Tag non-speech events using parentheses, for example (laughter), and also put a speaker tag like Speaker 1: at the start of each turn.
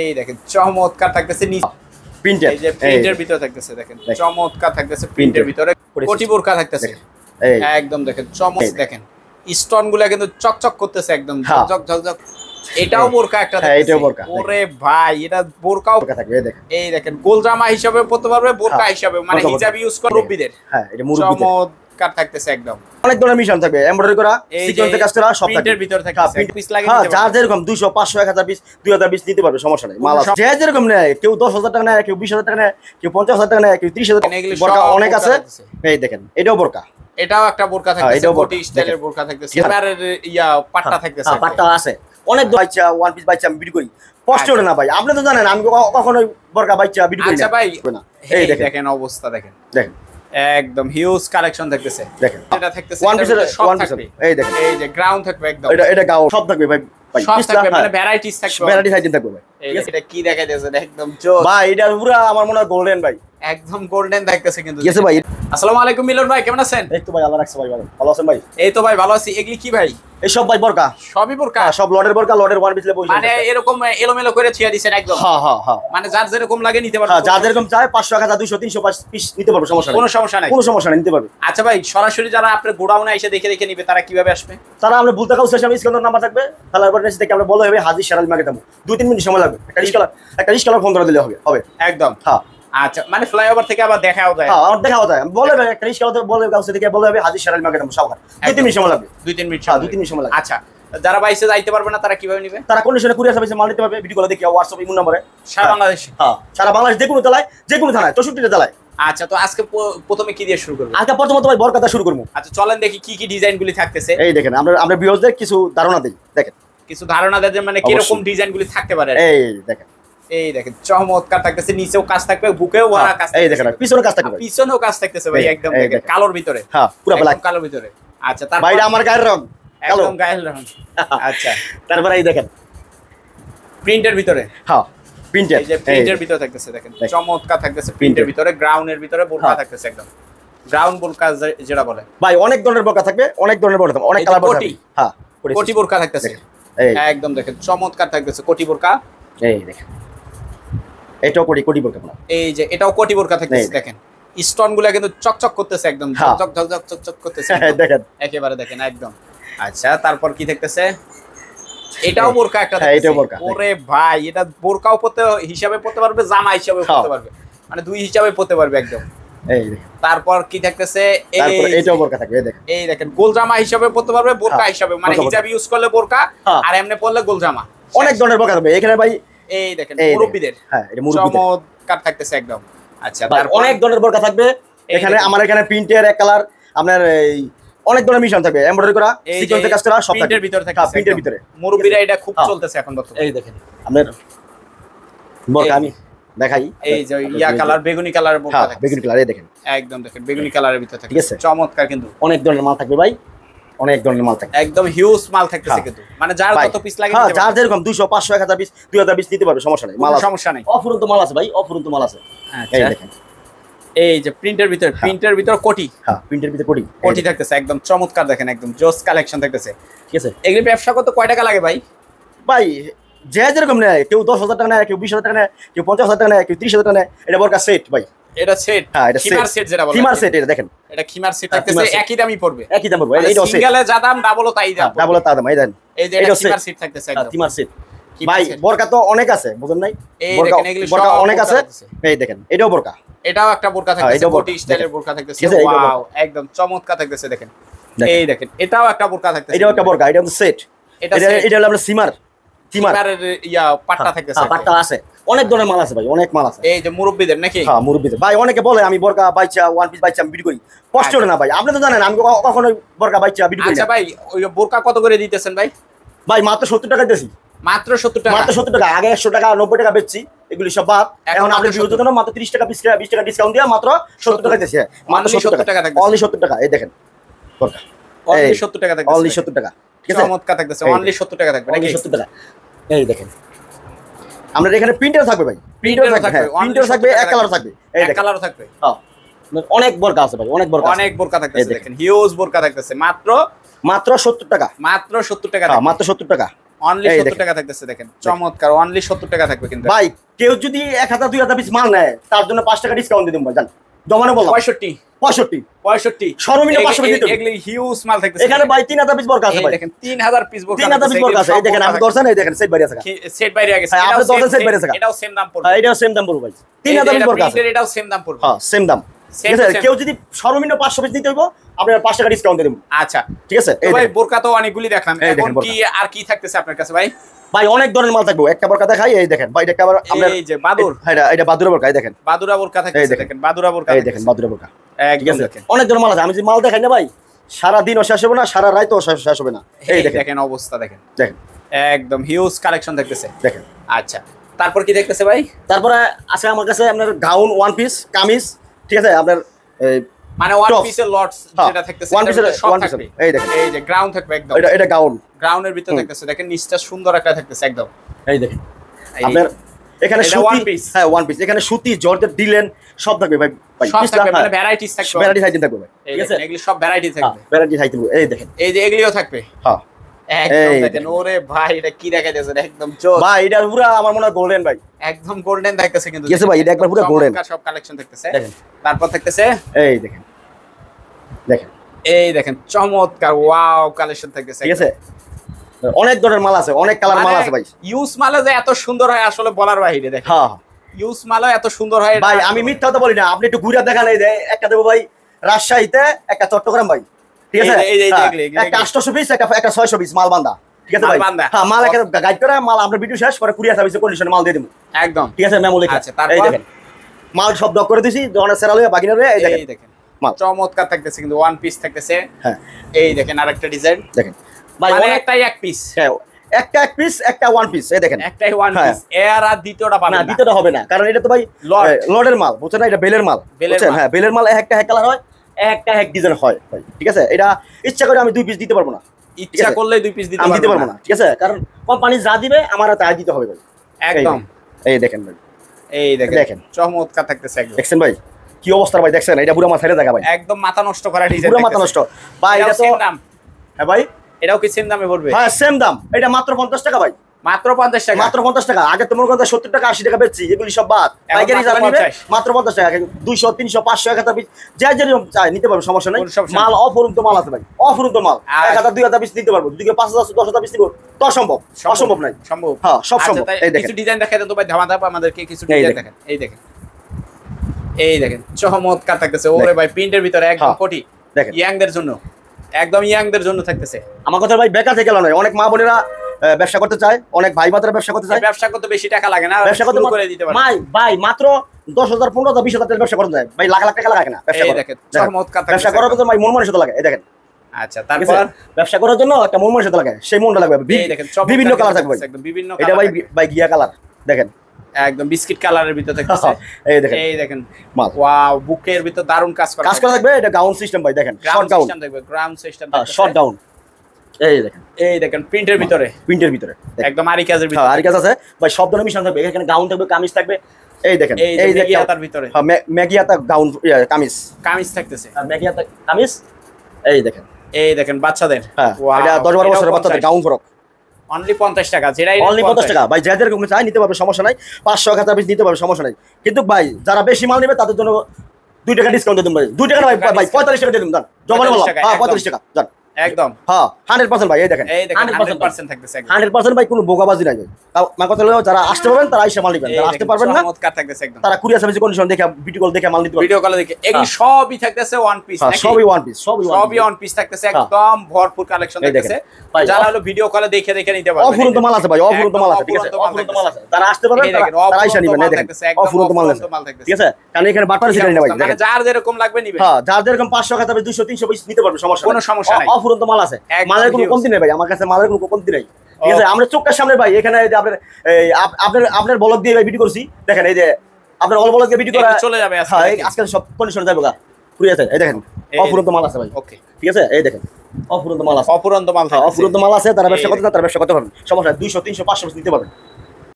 Speaker 1: এই দেখেন চমৎকার থাকতেছে নিচে প্রিন্টার এই যে প্রিন্টের ভিতরে থাকতেছে দেখেন চমৎকার থাকতেছে প্রিন্টের ভিতরে কোটি বোরকা থাকতেছে একদম দেখেন চমক দেখেন স্টোন গুলা কিন্তু চকচক করতেছে একদম হ্যাঁ। ঝকঝক ঝকঝক এটাও বোরকা একটা হ্যাঁ, এটাও বোরকা ওরে ভাই এটা বোরকাও বোরকা থাকবে দেখেন এই দেখেন গোলজামা হিসাবে পড়তে পারবে বোরকা হ্যাঁ, হিসাবে মানে হিজাব ইউজ করে মুরব্বিদের হ্যাঁ এটা মুরব্বিদের কাট থাকতেছে একদম
Speaker 2: অনেক ধরনের মিশন থাকবে এমব্রয়ডারি করা কাজ করা সব থাকবে ভিতর থাকে পিস লাগে হ্যাঁ, হ্যাঁ যার যেরকম 200 500 1000 পিস 2000 পিস নিতে পারবে সমস্যা মাল যে যেরকম নেয় কেউ 10000 টাকা নেয় কেউ 20000 টাকা নেয় কেউ 50000 টাকা নেয় কেউ 30000 টাকা বোরকা অনেক আছে এই দেখেন এটাও বোরকা
Speaker 1: এটাও একটা বোরকা স্টাইলের হ্যাঁ, বোরকা থাকতেছে ইয়া পাট্টা হ্যাঁ, থাকতেছে পাট্টা আছে
Speaker 2: অনেক আচ্ছা। বাইচা ওয়ান পিস বাইচা আমি ভিডিও করি কষ্ট আচ্ছা। না ভাই আপনি তো জানেন আমি কখনো বোরকা বাইচা ভিডিও করি না আচ্ছা ভাই এই দেখেন অবস্থা দেখেন দেখেন
Speaker 1: একদম হিউজ কালেকশন থাকতেছে দেখেন এটা থাকতেছে ওয়ান পিসের ওয়ান পিসের এই দেখেন এই যে গ্রাউন্ড থাকবে একদম এটা এটা
Speaker 2: গাও সব থাকবে ভাই সব থাকবে হ্যাঁ। মানে
Speaker 1: ভ্যারাইটিস থাকবে ভ্যারাইটিস আইটেম থাকবে ভাই যার যেরকম লাগে নিতে পারবে হ্যাঁ,
Speaker 2: পারবে সমস্যা কোনো সমস্যা নাই কোনো সমস্যা নাই নিতে পারবে আচ্ছা
Speaker 1: ভাই সরাসরি যারা আপনার এসে দেখে দেখে নিবে তারা কিভাবে আসবে
Speaker 2: তারা আমরা বলতে কাউসের থাকবে তাহলে বলে দুই তিন মিনিট সময় লাগবে একটা রিস্কালার ফোন দিলে হবে হবে একদম হ্যাঁ, আচ্ছা, মানে হ্যাঁ আমরা হ্যাঁ, আচ্ছা, হ্যাঁ। আচ্ছা, শুরু বরকাতা শুরু আচ্ছা চলেন দেখি কি কি গুলি থাকতেছে এই দেখেন আমরা কিছু ধারণা দেই দেখেন
Speaker 1: কিছু ধারণা দেন মানে কিরকম ডিজাইন গুলি থাকতে পারে এই দেখেন এই দেখেন চমৎকার থাকতেছে নিচেও কাজ থাকবে বুকেও ভরা হ্যাঁ, কাজ এই দেখেন পিছনে কাজ থাকবে পিছনেও কাজ থাকতেছে ভাই একদম দেখেন কালোর ভিতরে হ্যাঁ পুরো ব্ল্যাক কালোর ভিতরে আচ্ছা তার বাইরে আমার গায়ের রং একদম গায়ের রং (laughs) আচ্ছা তারপরে এই দেখেন প্রিন্টের ভিতরে
Speaker 2: হ্যাঁ প্রিন্টের এই যে প্রিন্টের ভিতরে
Speaker 1: থাকতেছে দেখেন চমৎকার থাকতেছে প্রিন্টের ভিতরে গ্রাউন্ডের ভিতরে বোরকা হ্যাঁ। থাকতেছে একদম গ্রাউন্ড বোরকা যেটা বলে
Speaker 2: ভাই অনেক ধরনের বোকা থাকবে অনেক ধরনের বোকা থাকবে অনেক কালার বোরকা হ্যাঁ
Speaker 1: কোটি থাকতেছে একদম দেখেন চমৎকার থাকতেছে কোটি বোরকা
Speaker 2: এই দেখেন এটাও কোটি কোটি বোরকা
Speaker 1: এই যে এটাও কোটি বোরকা থাকতেছে দেখেন স্টোন গুলা কিন্তু চকচক করতেছে একদম হ্যাঁ। চকচক করতেছে (laughs) দেখেন একেবারে দেখেন একদম আচ্ছা তারপর কি থাকতেছে এটাও বোরকা একটা হ্যাঁ, ভাই এটা বোরকাও পড়তে হিসাবে পড়তে পারবে জামা হিসাবে হ্যাঁ। পড়তে পারবে মানে দুই হিসাবে পড়তে পারবে একদম তারপর কি থাকতেছে এইটাও বোরকা থাকবে এই দেখেন এই গোলজামা হিসাবে পড়তে পারবে বোরকা হ্যাঁ, হিসাবে মানে হিজাব ইউজ করলে বোরকা হ্যাঁ। আর এমনি পড়লে গোলজামা অনেক ধরনের বোরকা
Speaker 2: থাকবে এখানে ভাই এই দেখেন
Speaker 1: হ্যাঁ, মুরব্বীদের চমৎকার থাকতেছে একদম
Speaker 2: আচ্ছা অনেক ধরনের বোরকা থাকবে এখানে আমার এখানে প্রিন্টের এক কালার আপনার এই অনেক ধরনের মিশন থাকবে এমব্রয়ডারি করা সিকোয়েন্সের কাজ করা সব প্রিন্টের
Speaker 1: ভিতরে থাকে প্রিন্টের ভিতরে মুরব্বীরা এটা খুব চলতেছে এখন বর্তমানে এই দেখেন
Speaker 2: আপনার বোরকা আমি দেখাই এই যে ইয়া কালার
Speaker 1: বেগুনি কালার হ্যাঁ বেগুনি কালার এই দেখেন একদম দেখেন বেগুনি কালারের ভিতরে থাকে ঠিক আছে
Speaker 2: চমৎকার কিন্তু অনেক ধরনের মাল থাকবে ভাই অনেক ধরনের মাল থাকে একদম হিউজ মাল থাকতেছে হ্যাঁ। কিন্তু মানে যার কত পিস লাগে হ্যাঁ যার যেরকম 200 500 1000 পিস 2000 পিস দিতে পারবে সমস্যা নেই মাল সমস্যা নেই অফুরন্ত মাল আছে ভাই অফুরন্ত মাল আছে আচ্ছা। এই দেখেন এই
Speaker 1: যে প্রিন্টের ভিতর প্রিন্টের ভিতর কোটি হ্যাঁ প্রিন্টের ভিতর কোটি কোটি থাকতেছে একদম চমৎকার দেখেন একদম জোস
Speaker 2: কালেকশন থাকতেছে ঠিক আছে এগুলি ব্যবসা করতে কয় টাকা লাগে ভাই ভাই যে যেরকম নেয় কেউ দশ হাজার টাকা নেয় কেউ বিশ হাজার টাকা নেয় কেউ পঞ্চাশ হাজার টাকা নেয় কেউ ত্রিশ হাজার টাকা নেয় এটা বরকার সেট ভাই
Speaker 1: এটা সেট হ্যাঁ যেটা হ্যাঁ, একই
Speaker 2: দাম তো অনেক আছে নাই অনেক আছে এই দেখেন এটাও
Speaker 1: এটাও একটা বোরকা হ্যাঁ, থাকতেছে বোরকা একদম থাকতেছে দেখেন এই দেখেন এটাও একটা
Speaker 2: বোরকা এটাও একটা এটা সেট এটা হলো সিমার কিমারের
Speaker 1: ইয়া পাট্টা হ্যাঁ।
Speaker 2: থাকে হ্যাঁ, পাট্টা আছে অনেক ধরনের মাল আছে ভাই অনেক মাল আছে
Speaker 1: এই যে মুরব্বীদের নাকি হ্যাঁ মুরব্বীদের
Speaker 2: ভাই অনেকে বলে আমি বরকা বাইচা ওয়ান পিস বাইচা আমি ভিডিও করি কষ্ট আচ্ছা। না ভাই আপনি তো জানেন আমি কখনো বরকা বাইচা ভিডিও করি আচ্ছা ভাই ওই বোরকা কত করে দিতেছেন ভাই ভাই মাত্র সত্তর টাকা দিতেছি মাত্র সত্তর টাকা মাত্র সত্তর টাকা আগে একশো টাকা নব্বই টাকা বেচছি এগুলি সব বাদ এখন আপনি বিরোধের জন্য মাত্র তিরিশ টাকা পিস টাকা বিশ টাকা ডিসকাউন্ট দিয়ে মাত্র সত্তর টাকা দিয়েছে হ্যাঁ, মাত্র সত্তর টাকা অনলি সত্তর টাকা এই দেখেন বরকা অনলি সত্তর টাকা অনলি সত্তর টাকা চমৎকার থাকতেছে অনলি 70 টাকা থাকবে নাকি 70 টাকা এই দেখেন আমরা এখানে প্রিন্টার থাকবে ভাই প্রিন্টার থাকবে প্রিন্টার থাকবে হ্যাঁ। এক কালার থাকবে এক
Speaker 1: কালার থাকবে মানে অনেক বোরকা আছে ভাই অনেক বোরকা অনেক বোরকা থাকতেছে দেখেন হিউজ বোরকা থাকতেছে মাত্র মাত্র
Speaker 2: সত্তর টাকা মাত্র
Speaker 1: সত্তর টাকা হ্যাঁ, মাত্র
Speaker 2: সত্তর টাকা অনলি টাকা থাকতেছে দেখেন চমৎকার অনলি সত্তর টাকা থাকবে কিন্তু ভাই কেউ যদি এক হাজার দুই হাজার পিস মাল নেয় তার জন্য পাঁচ টাকা ডিসকাউন্ট দিয়ে দেব ভাই জান জমানো বললাম
Speaker 1: হিউজ মাল থাকতেছে এখানে ভাই 3000 পিস বরকা আছে ভাই দেখেন পিস বরকা 3000 পিস বরকা এটাও সেম দাম পড়বে হ্যাঁ, এটাও
Speaker 2: সেম এটাও সেম দাম হ্যাঁ, দাম অনেক ধরনের মাল আছে আমি যদি মাল দেখাই না ভাই সারা দিন শেষ হবে না সারা তো শেষ হবে না দেখেন অবস্থা দেখেন
Speaker 1: দেখেন একদম হিউজ কালেকশন দেখতেছে দেখেন আচ্ছা
Speaker 2: তারপর কি দেখতেছে ভাই তারপরে আছে আমার কাছে আপনার গাউন ওয়ান পিস কামিজ ঠিক আছে আপনার মানে ওয়ান পিসের
Speaker 1: লটস যেটা থাকতেছে ওয়ান পিসের ওয়ান পিসের এই দেখেন এই যে গ্রাউন্ড থাকবে একদম এটা এটা গাউন গ্রাউন্ডের ভিতরে থাকতেছে দেখেন নিচটা সুন্দর একটা থাকতেছে একদম
Speaker 2: এই দেখেন আপনার
Speaker 1: এখানে সুতি
Speaker 2: হ্যাঁ ওয়ান পিস এখানে সুতি জর্জের ডিলেন সব থাকবে ভাই সব থাকবে হ্যাঁ, মানে ভ্যারাইটিস থাকবে ভ্যারাইটিস আইটেম থাকবে ঠিক আছে
Speaker 1: এগুলি সব ভ্যারাইটি থাকবে
Speaker 2: ভ্যারাইটিস আইটেম এই দেখেন
Speaker 1: এই যে এগুলিও থাকবে হ্যাঁ অনেক ধরনের মাল আছে
Speaker 2: অনেক কালার মাল মানে আছে ভাই ইউস মালে যে এত সুন্দর হয় আসলে বলার বাহিরে ইউস হ্যাঁ। মালও এত সুন্দর হয় ভাই আমি মিথ্যা তো বলি না আপনি একটু ঘুরে দেখালে একটা দেবো ভাই রাজশাহীতে একটা চট্টগ্রাম ভাই এই দেখেন আরেকটা দেখেন মানে এক পিস হ্যাঁ, একটা এক পিস একটা ওয়ান পিস দেখেন হ্যাঁ। দ্বিতীয়টা দ্বিতীয়টা হবে না কারণ এটা তো ভাই লর্ডের মাল বুঝছেন না এটা বেলের মাল হ্যাঁ বেলের মাল একটা কালার হয় একটা এক ডিজাইন হয় ঠিক আছে এটা ইচ্ছা করে আমি দুই পিস দিতে পারবো না ইচ্ছা করলে দুই পিস দিতে দিতে পারবো না ঠিক আছে কারণ কোম্পানি যা দিবে আমার তাই দিতে হবে ভাই একদম এই দেখেন ভাই এই দেখেন চমৎকার থাকতেছে একদম দেখছেন ভাই কি অবস্থা ভাই দেখছেন এটা পুরো মাথায় দেখা ভাই একদম মাথা নষ্ট করা ডিজাইন পুরো মাথা নষ্ট ভাই এটা তো হ্যাঁ ভাই এটাও কি সেম দামে পড়বে হ্যাঁ সেম দাম এটা মাত্র 50 টাকা ভাই মাত্র টাকা মাত্র টাকা আগে টাকা টাকা বেচছি এগুলি সব বাদ মাত্র টাকা এক পিস যেরকম চাই নিতে সমস্যা নাই মাল মাল আছে ভাই মাল এক পিস পারবো দুই পিস তো অসম্ভব নাই সম্ভব হ্যাঁ সব আচ্ছা, সম্ভব এই দেখেন ডিজাইন
Speaker 1: দেখাই তো ভাই ধামা আমাদেরকে কিছু ডিজাইন দেখেন এই দেখেন
Speaker 2: এই দেখেন চমৎকার থাকতেছে ওরে ভাই প্রিন্টের ভিতরে একদম হ্যাঁ, কোটি দেখেন ইয়াংদের জন্য একদম ইয়াংদের জন্য থাকতেছে আমার কথা ভাই বেকার থেকে গেল নয় অনেক মা বোনেরা ব্যবসা করতে চায় অনেক ভাই বাদারা ব্যবসা করতে চায় ব্যবসা করতে বেশি
Speaker 1: টাকা লাগে না ব্যবসা করতে করে দিতে পারে ভাই
Speaker 2: ভাই মাত্র দশ হাজার পনেরো হাজার বিশ হাজার ব্যবসা করতে যায় ভাই লাখ লাখ টাকা লাগে না আচ্ছা, ব্যবসা করার জন্য ভাই মন মনে লাগে এই দেখেন মন লাগে লাগবে বিভিন্ন কালার থাকবে বিভিন্ন ভাই ভাই গিয়া কালার
Speaker 1: দেখেন একদম বিস্কিট কালারের ভিতরে (laughs) এই দেখেন বুকের ভিতর
Speaker 2: দারুন কাজ করা থাকবে এটা গাউন সিস্টেম ভাই দেখেন short gown system short gown এই দেখেন প্রিন্টের ভিতরে হ্যাঁ, প্রিন্টের ভিতরে হ্যাঁ, থাকবে গাউন
Speaker 1: অনলি হ্যাঁ, টাকা যেটা
Speaker 2: ভাই চাই নিতে পারবে সমস্যা নাই পাঁচশো 1000 পিস নিতে পারবে সমস্যা নাই কিন্তু ভাই যারা বেশি মাল নেবে তাদের জন্য দুই টাকা ডিসকাউন্ট দিতে পারি দুই টাকা ভাই 45 টাকা দিয়ে দিন দাঁড়ান জমানো 45 টাকা একদম হ্যাঁ ভাই এই দেখেন ভাই কোনো বোকাবাজি নাই তাও কথা হলো যারা আসতে পারবেন তারা মাল নিবেন যারা আসতে পারবেন না চমৎকার থাকতেছে একদম তারা কুরিয়ার সার্ভিস কন্ডিশন দেখে ভিডিও কল দেখে মাল নিতে ভিডিও কল দেখে হ্যাঁ।
Speaker 1: সবই থাকতেছে ওয়ান হ্যাঁ, পিস সবই ওয়ান পিস সবই সবই ওয়ান পিস থাকতেছে হ্যাঁ। একদম ভরপুর কালেকশন থাকতেছে যারা হলো ভিডিও কলে দেখে দেখে নিতে পারবে অফুরন্ত মাল আছে ভাই অফুরন্ত মাল আছে ঠিক আছে অফুরন্ত মাল আছে তারা আসতে পারবেন তারা নিবেন এই দেখেন অফুরন্ত মাল আছে ঠিক আছে
Speaker 2: কারণ এখানে বাটার ভাই মানে যার যেরকম লাগবে নিবেন হ্যাঁ যার যেরকম 500 টাকা তবে 200 300 পিস নিতে পারবে সমস্যা কোনো সমস্যা নাই ফুরন্ত মাল আছে মালের কোনো কমতি নেই ভাই আমার কাছে মালের কোনো কমতি নেই ঠিক আছে আমরা চোখটার সামনে ভাই এখানে এই যে আপনার এই আপনার আপনার বলক দিয়ে ভাই ভিডিও করছি দেখেন এই যে আপনার অল বলক দিয়ে ভিডিও করা চলে যাবে হ্যাঁ আজকাল সব কন্ডিশনে যাবে গা পুরো আছে এই দেখেন অফুরন্ত মাল আছে ভাই ওকে ঠিক আছে এই দেখেন অফুরন্ত মাল আছে অফুরন্ত মাল হ্যাঁ, অফুরন্ত মাল আছে তারা ব্যবসা করতে তারা ব্যবসা করতে পারবেন সমস্যা দুইশো তিনশো পাঁচশো নিতে পারবেন